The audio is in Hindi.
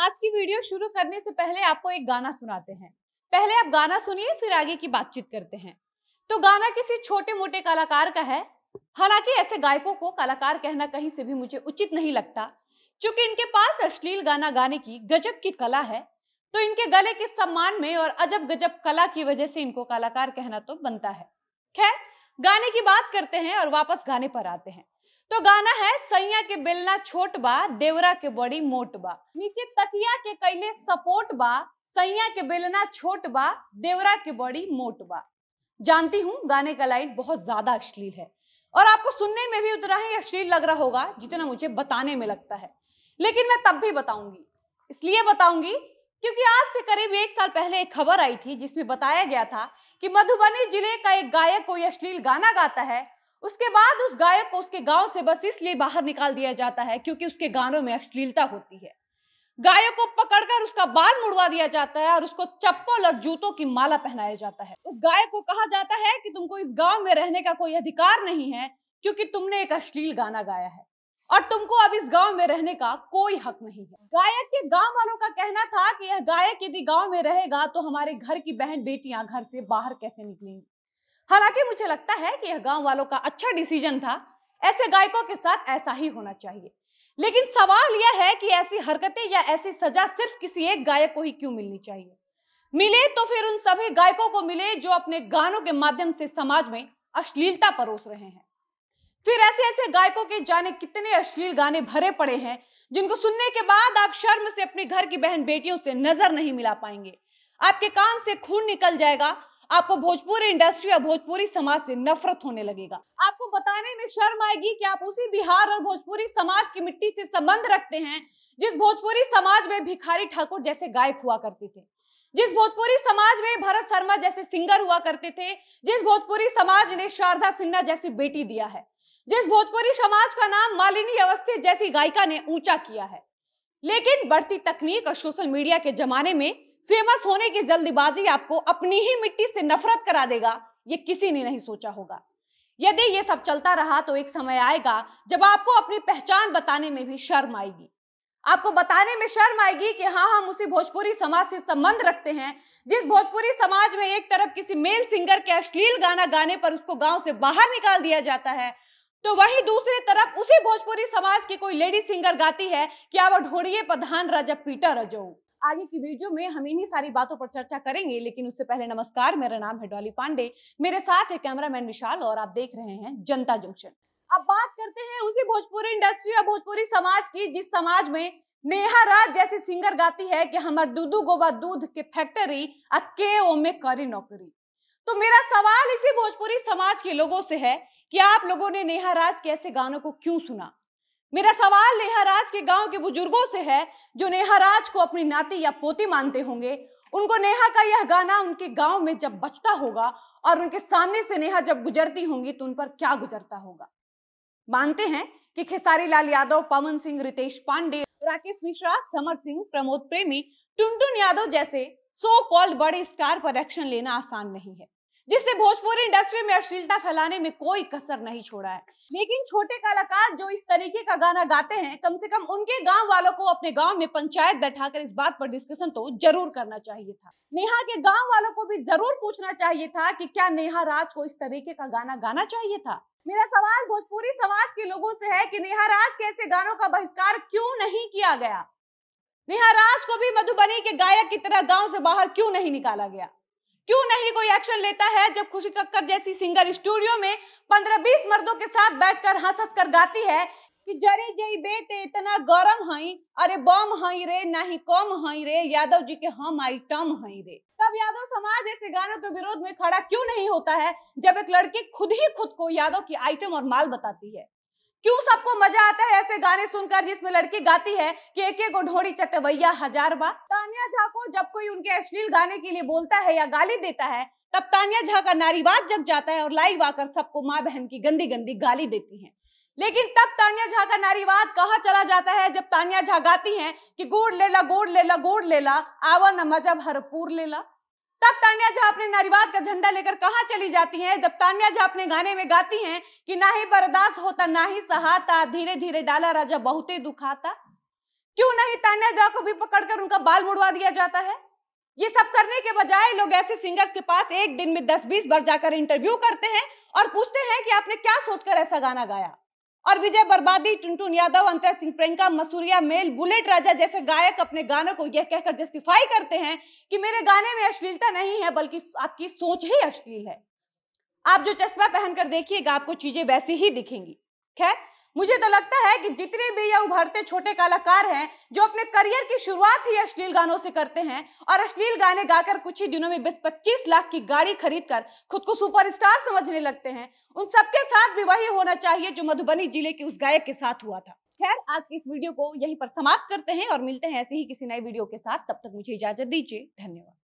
आज की वीडियो शुरू करने से पहले आपको एक गाना सुनाते हैं पहले आप गाना सुनिए फिर आगे की बातचीत करते हैं तो गाना किसी छोटे मोटे कलाकार का है हालांकि ऐसे गायकों को कलाकार कहना कहीं से भी मुझे उचित नहीं लगता क्योंकि इनके पास अश्लील गाना गाने की गजब की कला है तो इनके गले के सम्मान में और अजब गजब कला की वजह से इनको कलाकार कहना तो बनता है खैर गाने की बात करते हैं और वापस गाने पर आते हैं तो गाना है सैया के बेलना छोट बा देवरा के बड़ी मोट बा नीचे तकिया के कैले सपोर्ट बा सैया के बेलना छोट बा देवरा के बड़ी मोट बा जानती हूँ गाने का लाइन बहुत ज्यादा अश्लील है और आपको सुनने में भी उतना ही अश्लील लग रहा होगा जितना मुझे बताने में लगता है लेकिन मैं तब भी बताऊंगी इसलिए बताऊंगी क्योंकि आज से करीब एक साल पहले एक खबर आई थी जिसमें बताया गया था कि मधुबनी जिले का एक गायक कोई अश्लील गाना गाता है उसके बाद उस गायक को उसके गांव से बस इसलिए बाहर निकाल दिया जाता है क्योंकि उसके गानों में अश्लीलता होती है गायक को पकड़कर उसका बाल मुड़वा दिया जाता है और उसको चप्पल और जूतों की माला पहनाया जाता है उस गायक को कहा जाता है कि तुमको इस गांव में रहने का कोई अधिकार नहीं है क्योंकि तुमने एक अश्लील गाना गाया है और तुमको अब इस गांव में रहने का कोई हक नहीं है गायक के गांव वालों का कहना था कि यह गायक यदि गांव में रहेगा तो हमारे घर की बहन बेटियां घर से बाहर कैसे निकलेंगी हालांकि मुझे लगता है कि यह गांव वालों का अच्छा डिसीजन था ऐसे गायकों के साथ ऐसा ही होना चाहिए लेकिन सवाल यह है कि ऐसी हरकतें या ऐसी सजा सिर्फ किसी एक गायक को ही क्यों मिलनी चाहिए मिले तो फिर उन सभी गायकों को मिले जो अपने गानों के माध्यम से समाज में अश्लीलता परोस रहे हैं फिर ऐसे ऐसे गायकों के जाने कितने अश्लील गाने भरे पड़े हैं जिनको सुनने के बाद आप शर्म से अपने घर की बहन बेटियों से नजर नहीं मिला पाएंगे आपके कान से खून निकल जाएगा आपको भोजपुरी इंडस्ट्री और भोजपुरी समाज से नफरत होने लगेगा आपको बताने में शर्म आएगी कि आप उसी बिहार और भोजपुरी समाज की मिट्टी से संबंध रखते हैं जिस भोजपुरी समाज में भिखारी ठाकुर जैसे गायक हुआ करते थे जिस भोजपुरी समाज में भरत शर्मा जैसे सिंगर हुआ करते थे जिस भोजपुरी समाज ने शारदा सिन्हा जैसी बेटी दिया है जिस भोजपुरी समाज का नाम मालिनी अवस्थी जैसी गायिका ने ऊंचा किया है लेकिन बढ़ती तकनीक और सोशल मीडिया के जमाने में फेमस होने की जल्दबाजी आपको अपनी ही मिट्टी से नफरत करा देगा ये किसी ने नहीं सोचा होगा यदि ये सब चलता रहा तो एक समय आएगा जब आपको अपनी पहचान बताने में भी शर्म आएगी आपको बताने में शर्म आएगी कि हाँ हम उसी भोजपुरी समाज से संबंध रखते हैं जिस भोजपुरी समाज में एक तरफ किसी मेल सिंगर के अश्लील गाना गाने पर उसको गांव से बाहर निकाल दिया जाता है तो वहीं दूसरी तरफ उसी भोजपुरी समाज की कोई लेडी सिंगर गाती है कि आप ढोड़िए प्रधान राजा पीटर रजो आगे की वीडियो में हम इन्हीं सारी बातों पर चर्चा करेंगे लेकिन उससे पहले नमस्कार मेरा नाम है डॉली पांडे मेरे साथ है कैमरामैन विशाल और आप देख रहे हैं जनता जंक्शन अब बात करते हैं उसी भोजपुरी इंडस्ट्री या भोजपुरी समाज की जिस समाज में नेहा राज जैसी सिंगर गाती है कि हमार दूधू गोबा दूध के फैक्ट्री अके ओ में करी नौकरी तो मेरा सवाल इसी भोजपुरी समाज के लोगों से है कि आप लोगों ने नेहा राज के ऐसे गानों को क्यों सुना मेरा सवाल नेहाराज के गांव के बुजुर्गों से है जो नेहाराज को अपनी नाती या पोती मानते होंगे उनको नेहा का यह गाना उनके गांव में जब बचता होगा और उनके सामने से नेहा जब गुजरती होंगी तो उन पर क्या गुजरता होगा मानते हैं कि खेसारी लाल यादव पवन सिंह रितेश पांडे राकेश मिश्रा समर सिंह प्रमोद प्रेमी टुनटुन यादव जैसे सो कॉल्ड बड़े स्टार पर एक्शन लेना आसान नहीं है जिसने भोजपुरी इंडस्ट्री में अश्लीलता फैलाने में कोई कसर नहीं छोड़ा है लेकिन छोटे कलाकार जो इस तरीके का गाना गाते हैं कम से कम उनके गांव वालों को अपने गांव में पंचायत बैठाकर इस बात पर डिस्कशन तो जरूर करना चाहिए था नेहा के गांव वालों को भी जरूर पूछना चाहिए था कि क्या नेहा राज को इस तरीके का गाना गाना चाहिए था मेरा सवाल भोजपुरी समाज के लोगों से है कि नेहा राज के ऐसे गानों का बहिष्कार क्यों नहीं किया गया नेहा राज को भी मधुबनी के गायक की तरह गाँव से बाहर क्यों नहीं निकाला गया क्यों नहीं कोई एक्शन लेता है जब खुशी कक्कर जैसी सिंगर स्टूडियो में पंद्रह बीस मर्दों के साथ बैठकर हंस हंस कर गाती है कि जरे जई बेते इतना गरम हई अरे बम हई रे ही कम हई रे यादव जी के हम आई टम हई रे तब यादव समाज ऐसे गानों के विरोध में खड़ा क्यों नहीं होता है जब एक लड़की खुद ही खुद को यादव की आइटम और माल बताती है क्यों सबको मजा आता है ऐसे गाने सुनकर जिसमें लड़की गाती है कि एक एक ढोड़ी चटवैया हजार बार तानिया झा को जब कोई उनके अश्लील गाने के लिए बोलता है या गाली देता है तब तानिया झा का नारीवाद जग जाता है और लाइव आकर सबको माँ बहन की गंदी गंदी गाली देती है लेकिन तब तानिया झा का नारीवाद कहा चला जाता है जब तानिया झा गाती है कि गुड़ लेला गुड़ लेला गुड़ लेला आवा न मजब हरपूर लेला तब तानिया झा अपने नारीवाद का झंडा लेकर कहा चली जाती हैं जब तानिया झा अपने गाने में गाती हैं कि ना ही बर्दाश्त होता ना ही सहाता धीरे धीरे डाला राजा बहुते दुखाता क्यों नहीं तानिया झा को भी पकड़कर उनका बाल मुड़वा दिया जाता है ये सब करने के बजाय लोग ऐसे सिंगर्स के पास एक दिन में दस बीस बार जाकर इंटरव्यू करते हैं और पूछते हैं कि आपने क्या सोचकर ऐसा गाना गाया और विजय बर्बादी टुनटुन यादव अंतर सिंह प्रियंका मसूरिया मेल बुलेट राजा जैसे गायक अपने गानों को यह कहकर जस्टिफाई करते हैं कि मेरे गाने में अश्लीलता नहीं है बल्कि आपकी सोच ही अश्लील है आप जो चश्मा पहनकर देखिएगा आपको चीजें वैसी ही दिखेंगी खैर मुझे तो लगता है कि जितने भी यह उभरते छोटे कलाकार हैं जो अपने करियर की शुरुआत ही अश्लील गानों से करते हैं और अश्लील गाने गाकर कुछ ही दिनों में बीस पच्चीस लाख की गाड़ी खरीद कर खुद को सुपरस्टार समझने लगते हैं उन सबके साथ भी वही होना चाहिए जो मधुबनी जिले के उस गायक के साथ हुआ था खैर आज की इस वीडियो को यहीं पर समाप्त करते हैं और मिलते हैं ऐसे ही किसी नए वीडियो के साथ तब तक मुझे इजाजत दीजिए धन्यवाद